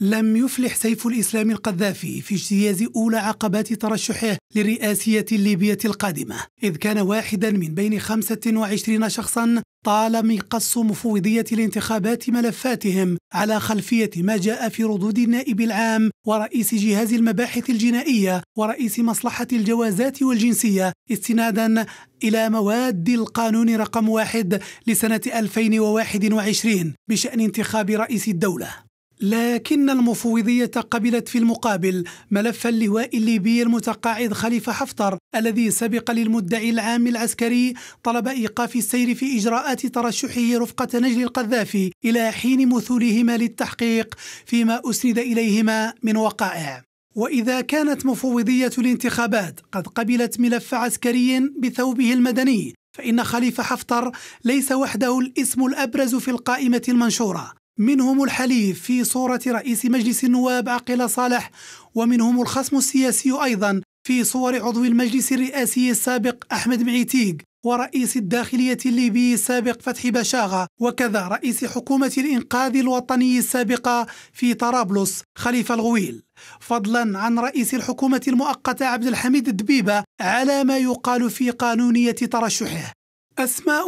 لم يفلح سيف الإسلام القذافي في اجتياز أولى عقبات ترشحه لرئاسية ليبيا القادمة إذ كان واحدا من بين 25 شخصا طال مقص مفوضية الانتخابات ملفاتهم على خلفية ما جاء في ردود النائب العام ورئيس جهاز المباحث الجنائية ورئيس مصلحة الجوازات والجنسية استنادا إلى مواد القانون رقم واحد لسنة 2021 بشأن انتخاب رئيس الدولة لكن المفوضية قبلت في المقابل ملف اللواء الليبي المتقاعد خليفة حفتر الذي سبق للمدعي العام العسكري طلب إيقاف السير في إجراءات ترشحه رفقة نجل القذافي إلى حين مثولهما للتحقيق فيما أسند إليهما من وقائع وإذا كانت مفوضية الانتخابات قد قبلت ملف عسكري بثوبه المدني فإن خليفة حفتر ليس وحده الاسم الأبرز في القائمة المنشورة منهم الحليف في صورة رئيس مجلس النواب عقيل صالح ومنهم الخصم السياسي أيضا في صور عضو المجلس الرئاسي السابق أحمد معيتيق ورئيس الداخلية الليبي السابق فتحي بشاغة وكذا رئيس حكومة الإنقاذ الوطني السابقة في طرابلس خليفة الغويل فضلا عن رئيس الحكومة المؤقتة عبد الحميد الدبيبة على ما يقال في قانونية ترشحه أسماء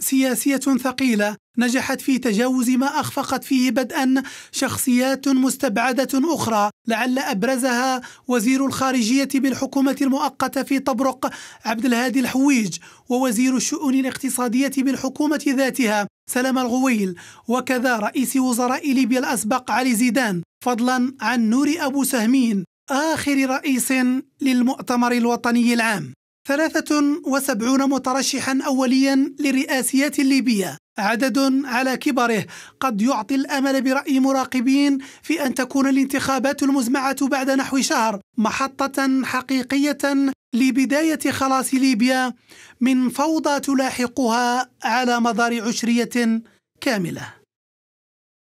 سياسية ثقيلة نجحت في تجاوز ما اخفقت فيه بدءا شخصيات مستبعده اخرى لعل ابرزها وزير الخارجيه بالحكومه المؤقته في طبرق عبد الهادي الحويج ووزير الشؤون الاقتصاديه بالحكومه ذاتها سلام الغويل وكذا رئيس وزراء ليبيا الاسبق علي زيدان فضلا عن نور ابو سهمين آخر رئيس للمؤتمر الوطني العام 73 مترشحا أوليا للرئاسيات الليبية عدد على كبره قد يعطي الامل براي مراقبين في ان تكون الانتخابات المزمعه بعد نحو شهر محطه حقيقيه لبدايه خلاص ليبيا من فوضى تلاحقها على مدار عشريه كامله